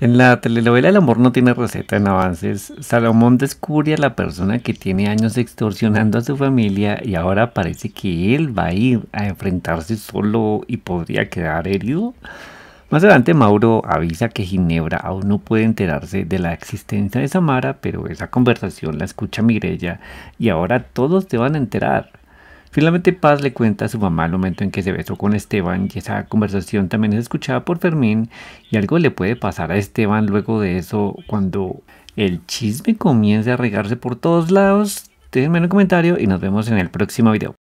En la telenovela El amor no tiene receta en avances, Salomón descubre a la persona que tiene años extorsionando a su familia y ahora parece que él va a ir a enfrentarse solo y podría quedar herido. Más adelante Mauro avisa que Ginebra aún no puede enterarse de la existencia de Samara, pero esa conversación la escucha Mirella y ahora todos te van a enterar. Finalmente Paz le cuenta a su mamá el momento en que se besó con Esteban y esa conversación también es escuchada por Fermín y algo le puede pasar a Esteban luego de eso cuando el chisme comienza a regarse por todos lados. Déjenme un comentario y nos vemos en el próximo video.